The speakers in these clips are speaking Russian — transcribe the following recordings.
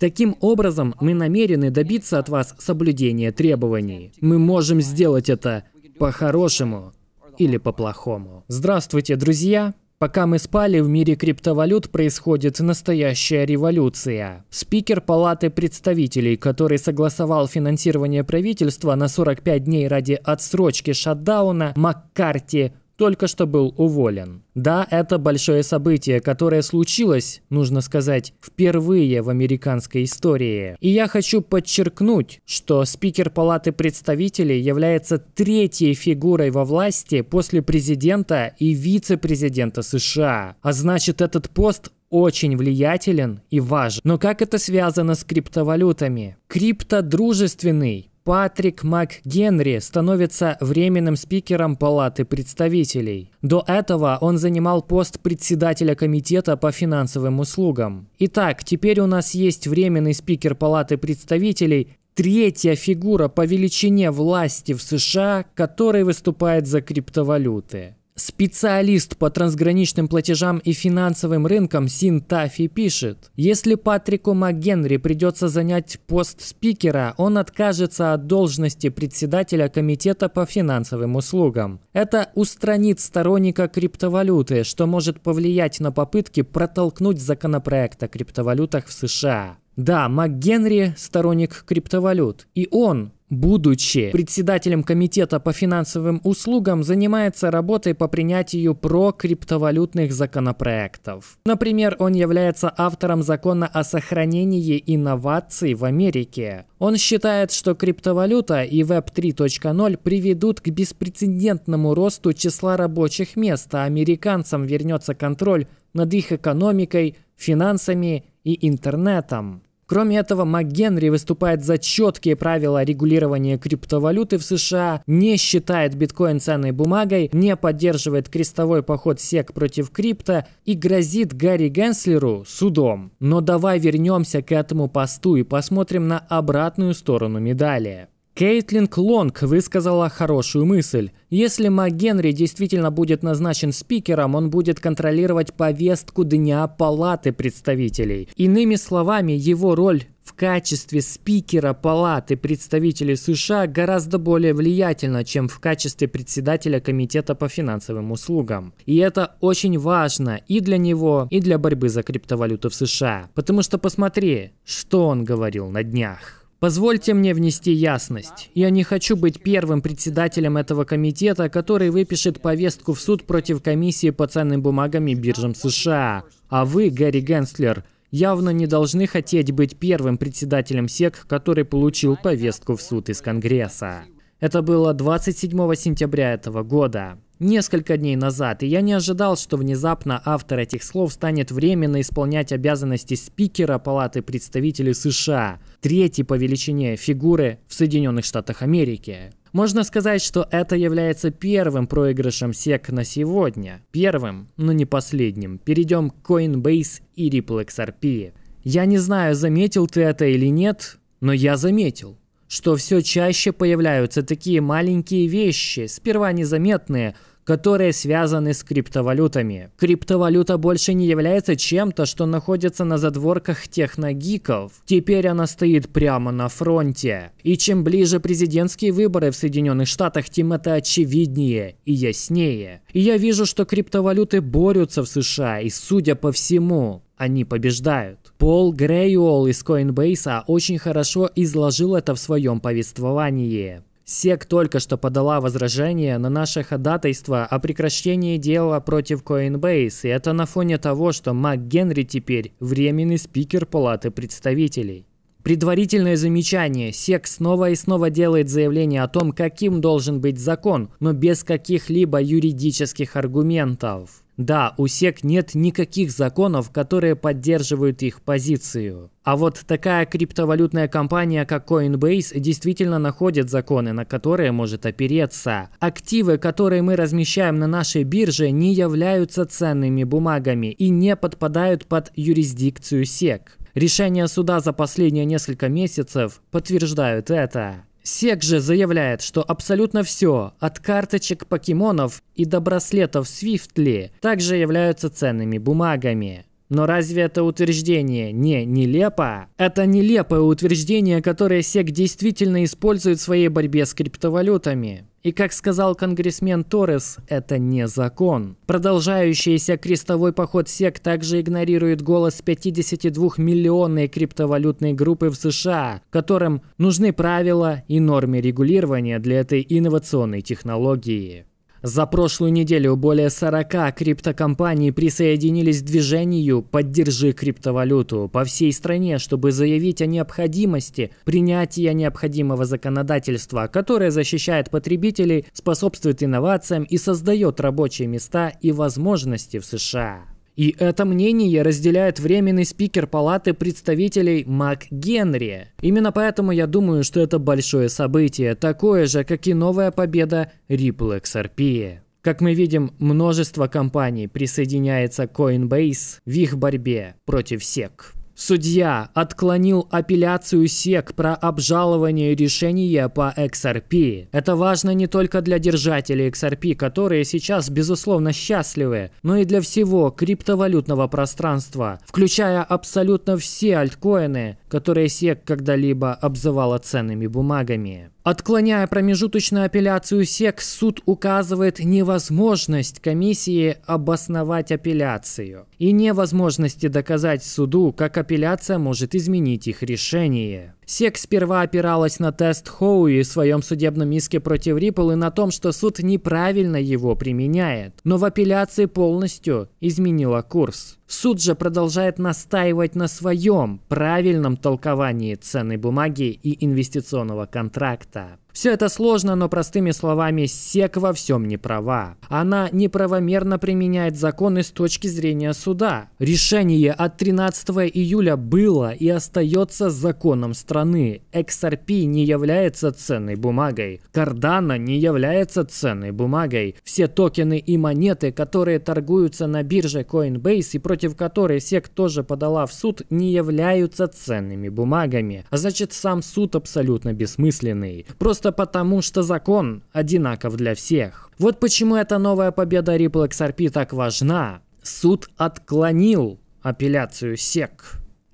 Таким образом, мы намерены добиться от вас соблюдения требований. Мы можем сделать это по-хорошему или по-плохому. Здравствуйте, друзья! Пока мы спали, в мире криптовалют происходит настоящая революция. Спикер Палаты представителей, который согласовал финансирование правительства на 45 дней ради отсрочки шатдауна, Маккарти только что был уволен. Да, это большое событие, которое случилось, нужно сказать, впервые в американской истории. И я хочу подчеркнуть, что спикер Палаты представителей является третьей фигурой во власти после президента и вице-президента США. А значит, этот пост очень влиятелен и важен. Но как это связано с криптовалютами? Крипто дружественный Патрик МакГенри становится временным спикером Палаты представителей. До этого он занимал пост председателя Комитета по финансовым услугам. Итак, теперь у нас есть временный спикер Палаты представителей, третья фигура по величине власти в США, который выступает за криптовалюты. Специалист по трансграничным платежам и финансовым рынкам Син Тафи пишет, если Патрику МакГенри придется занять пост спикера, он откажется от должности председателя Комитета по финансовым услугам. Это устранит сторонника криптовалюты, что может повлиять на попытки протолкнуть законопроект о криптовалютах в США. Да, МакГенри – сторонник криптовалют, и он будучи председателем комитета по финансовым услугам, занимается работой по принятию про криптовалютных законопроектов. Например, он является автором закона о сохранении инноваций в Америке. Он считает, что криптовалюта и Web 3.0 приведут к беспрецедентному росту числа рабочих мест, а американцам вернется контроль над их экономикой, финансами и интернетом. Кроме этого, МакГенри выступает за четкие правила регулирования криптовалюты в США, не считает биткоин ценной бумагой, не поддерживает крестовой поход СЕК против крипто и грозит Гарри Генслеру судом. Но давай вернемся к этому посту и посмотрим на обратную сторону медали. Кейтлинг Лонг высказала хорошую мысль. Если МакГенри действительно будет назначен спикером, он будет контролировать повестку Дня Палаты представителей. Иными словами, его роль в качестве спикера Палаты представителей США гораздо более влиятельна, чем в качестве председателя Комитета по финансовым услугам. И это очень важно и для него, и для борьбы за криптовалюту в США. Потому что посмотри, что он говорил на днях. Позвольте мне внести ясность. Я не хочу быть первым председателем этого комитета, который выпишет повестку в суд против комиссии по ценным бумагам и биржам США. А вы, Гарри Генслер, явно не должны хотеть быть первым председателем СЕК, который получил повестку в суд из Конгресса. Это было 27 сентября этого года несколько дней назад, и я не ожидал, что внезапно автор этих слов станет временно исполнять обязанности спикера Палаты представителей США, третьей по величине фигуры в Соединенных Штатах Америки. Можно сказать, что это является первым проигрышем SEC на сегодня. Первым, но не последним. Перейдем к Coinbase и Ripple XRP. Я не знаю, заметил ты это или нет, но я заметил что все чаще появляются такие маленькие вещи, сперва незаметные, которые связаны с криптовалютами. Криптовалюта больше не является чем-то, что находится на задворках техногиков. Теперь она стоит прямо на фронте. И чем ближе президентские выборы в Соединенных Штатах, тем это очевиднее и яснее. И я вижу, что криптовалюты борются в США, и судя по всему, они побеждают. Пол Грейуолл из Coinbase очень хорошо изложил это в своем повествовании. СЕК только что подала возражение на наше ходатайство о прекращении дела против Coinbase, и это на фоне того, что Мак Генри теперь временный спикер Палаты представителей. Предварительное замечание. СЕК снова и снова делает заявление о том, каким должен быть закон, но без каких-либо юридических аргументов. Да, у СЕК нет никаких законов, которые поддерживают их позицию. А вот такая криптовалютная компания, как Coinbase, действительно находит законы, на которые может опереться. Активы, которые мы размещаем на нашей бирже, не являются ценными бумагами и не подпадают под юрисдикцию СЕК. Решения суда за последние несколько месяцев подтверждают это. Сек же заявляет, что абсолютно все, от карточек покемонов и до браслетов Свифтли, также являются ценными бумагами. Но разве это утверждение не нелепо? Это нелепое утверждение, которое SEC действительно использует в своей борьбе с криптовалютами. И как сказал конгрессмен Торрес, это не закон. Продолжающийся крестовой поход сек также игнорирует голос 52-миллионной криптовалютной группы в США, которым нужны правила и нормы регулирования для этой инновационной технологии. За прошлую неделю более 40 криптокомпаний присоединились к движению «Поддержи криптовалюту» по всей стране, чтобы заявить о необходимости принятия необходимого законодательства, которое защищает потребителей, способствует инновациям и создает рабочие места и возможности в США. И это мнение разделяет временный спикер Палаты представителей Мак Генри. Именно поэтому я думаю, что это большое событие, такое же, как и новая победа Ripple XRP. Как мы видим, множество компаний присоединяется к Coinbase в их борьбе против SEC. Судья отклонил апелляцию СЕК про обжалование решения по XRP. Это важно не только для держателей XRP, которые сейчас, безусловно, счастливы, но и для всего криптовалютного пространства, включая абсолютно все альткоины, которые СЕК когда-либо обзывала ценными бумагами. Отклоняя промежуточную апелляцию СЕК, суд указывает невозможность комиссии обосновать апелляцию и невозможности доказать суду, как апелляция может изменить их решение. СЕК сперва опиралась на тест Хоуи в своем судебном иске против Ripple и на том, что суд неправильно его применяет, но в апелляции полностью изменила курс. Суд же продолжает настаивать на своем правильном толковании ценной бумаги и инвестиционного контракта. Все это сложно, но простыми словами, СЕК во всем не права. Она неправомерно применяет законы с точки зрения суда. Решение от 13 июля было и остается законом страны. XRP не является ценной бумагой. Кардана не является ценной бумагой. Все токены и монеты, которые торгуются на бирже Coinbase и против которой СЕК тоже подала в суд, не являются ценными бумагами. А значит сам суд абсолютно бессмысленный. Просто Просто потому, что закон одинаков для всех. Вот почему эта новая победа Ripple XRP так важна. Суд отклонил апелляцию SEC.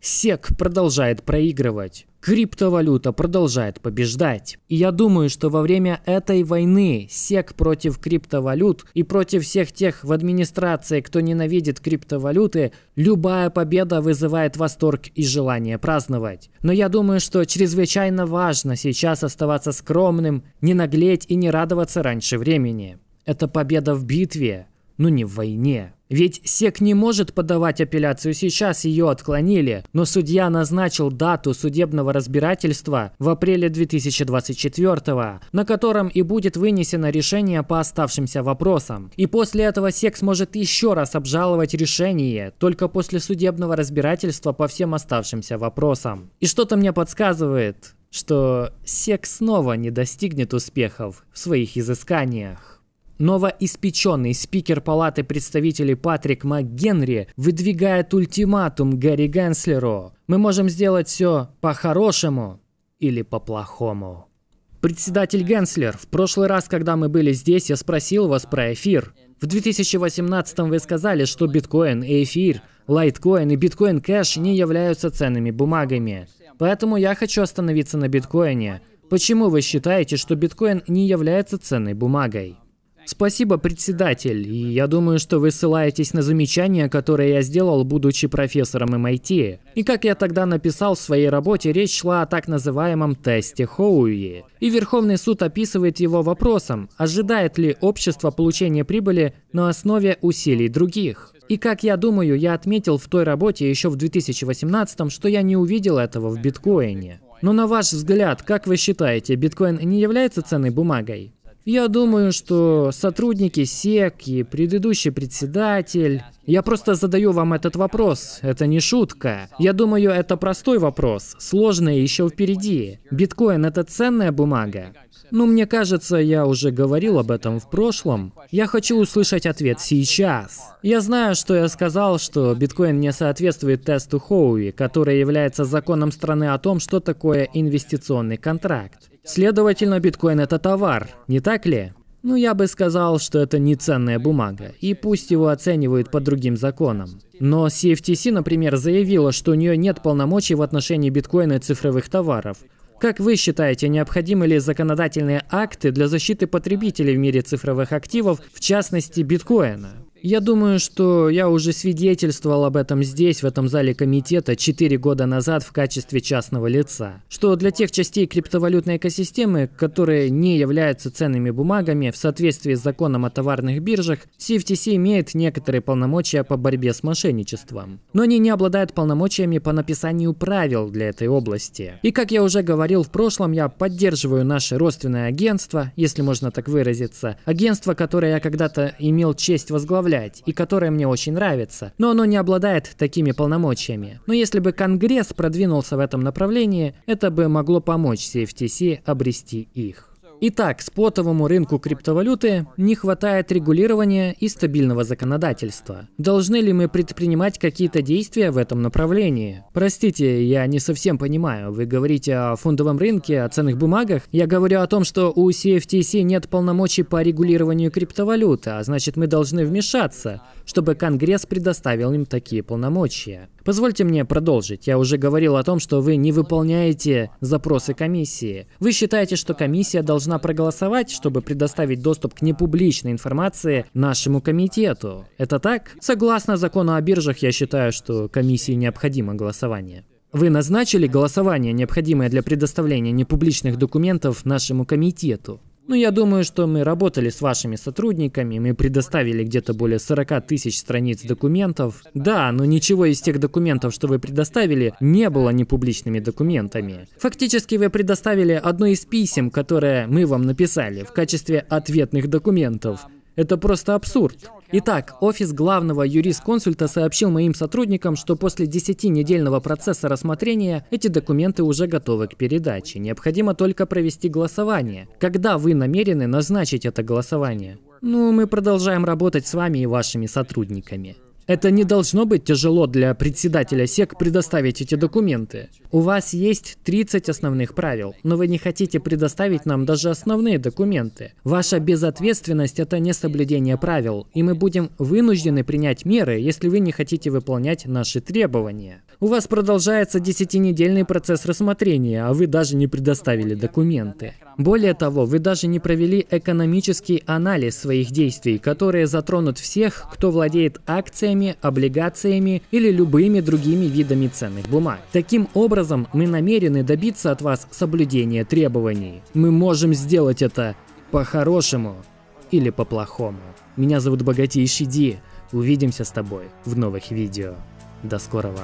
SEC продолжает проигрывать. Криптовалюта продолжает побеждать. И я думаю, что во время этой войны сек против криптовалют и против всех тех в администрации, кто ненавидит криптовалюты, любая победа вызывает восторг и желание праздновать. Но я думаю, что чрезвычайно важно сейчас оставаться скромным, не наглеть и не радоваться раньше времени. Это победа в битве, но не в войне. Ведь СЕК не может подавать апелляцию сейчас, ее отклонили, но судья назначил дату судебного разбирательства в апреле 2024, на котором и будет вынесено решение по оставшимся вопросам. И после этого СЕК сможет еще раз обжаловать решение, только после судебного разбирательства по всем оставшимся вопросам. И что-то мне подсказывает, что СЕК снова не достигнет успехов в своих изысканиях. Новоиспеченный спикер Палаты представителей Патрик МакГенри выдвигает ультиматум Гарри Генслеру. Мы можем сделать все по-хорошему или по-плохому. Председатель Генслер, в прошлый раз, когда мы были здесь, я спросил вас про эфир. В 2018 вы сказали, что биткоин и эфир, лайткоин и биткоин кэш не являются ценными бумагами. Поэтому я хочу остановиться на биткоине. Почему вы считаете, что биткоин не является ценной бумагой? Спасибо, председатель. И я думаю, что вы ссылаетесь на замечания, которые я сделал, будучи профессором MIT. Эм И как я тогда написал в своей работе, речь шла о так называемом тесте Хоуи. И Верховный суд описывает его вопросом, ожидает ли общество получения прибыли на основе усилий других. И как я думаю, я отметил в той работе еще в 2018, что я не увидел этого в биткоине. Но на ваш взгляд, как вы считаете, биткоин не является ценной бумагой? Я думаю, что сотрудники СЕК и предыдущий председатель... Я просто задаю вам этот вопрос. Это не шутка. Я думаю, это простой вопрос. Сложный еще впереди. Биткоин — это ценная бумага? Ну, мне кажется, я уже говорил об этом в прошлом. Я хочу услышать ответ сейчас. Я знаю, что я сказал, что биткоин не соответствует тесту Хоуи, который является законом страны о том, что такое инвестиционный контракт. Следовательно, биткоин это товар, не так ли? Ну, я бы сказал, что это не ценная бумага, и пусть его оценивают по другим законам. Но CFTC, например, заявила, что у нее нет полномочий в отношении биткоина и цифровых товаров. Как вы считаете, необходимы ли законодательные акты для защиты потребителей в мире цифровых активов, в частности биткоина? Я думаю, что я уже свидетельствовал об этом здесь, в этом зале комитета, 4 года назад в качестве частного лица. Что для тех частей криптовалютной экосистемы, которые не являются ценными бумагами, в соответствии с законом о товарных биржах, CFTC имеет некоторые полномочия по борьбе с мошенничеством. Но они не обладают полномочиями по написанию правил для этой области. И как я уже говорил в прошлом, я поддерживаю наше родственное агентство, если можно так выразиться, агентство, которое я когда-то имел честь возглавлять, возглавлять, и которое мне очень нравится, но оно не обладает такими полномочиями. Но если бы Конгресс продвинулся в этом направлении, это бы могло помочь CFTC обрести их. Итак, спотовому рынку криптовалюты не хватает регулирования и стабильного законодательства. Должны ли мы предпринимать какие-то действия в этом направлении? Простите, я не совсем понимаю. Вы говорите о фондовом рынке, о ценных бумагах? Я говорю о том, что у CFTC нет полномочий по регулированию криптовалюты, а значит мы должны вмешаться, чтобы Конгресс предоставил им такие полномочия. Позвольте мне продолжить. Я уже говорил о том, что вы не выполняете запросы комиссии. Вы считаете, что комиссия должна должна проголосовать, чтобы предоставить доступ к непубличной информации нашему комитету. Это так? Согласно закону о биржах, я считаю, что комиссии необходимо голосование. Вы назначили голосование, необходимое для предоставления непубличных документов нашему комитету. Но ну, я думаю, что мы работали с вашими сотрудниками, мы предоставили где-то более 40 тысяч страниц документов. Да, но ничего из тех документов, что вы предоставили, не было непубличными документами. Фактически вы предоставили одно из писем, которое мы вам написали в качестве ответных документов. Это просто абсурд. Итак, офис главного юрисконсульта сообщил моим сотрудникам, что после 10-недельного процесса рассмотрения эти документы уже готовы к передаче. Необходимо только провести голосование. Когда вы намерены назначить это голосование? Ну, мы продолжаем работать с вами и вашими сотрудниками. Это не должно быть тяжело для председателя СЕК предоставить эти документы. У вас есть 30 основных правил, но вы не хотите предоставить нам даже основные документы. Ваша безответственность – это не соблюдение правил, и мы будем вынуждены принять меры, если вы не хотите выполнять наши требования. У вас продолжается десятинедельный процесс рассмотрения, а вы даже не предоставили документы. Более того, вы даже не провели экономический анализ своих действий, которые затронут всех, кто владеет акциями акциями, облигациями или любыми другими видами ценных бумаг. Таким образом, мы намерены добиться от вас соблюдения требований. Мы можем сделать это по-хорошему или по-плохому. Меня зовут Богатейший Ди. Увидимся с тобой в новых видео. До скорого.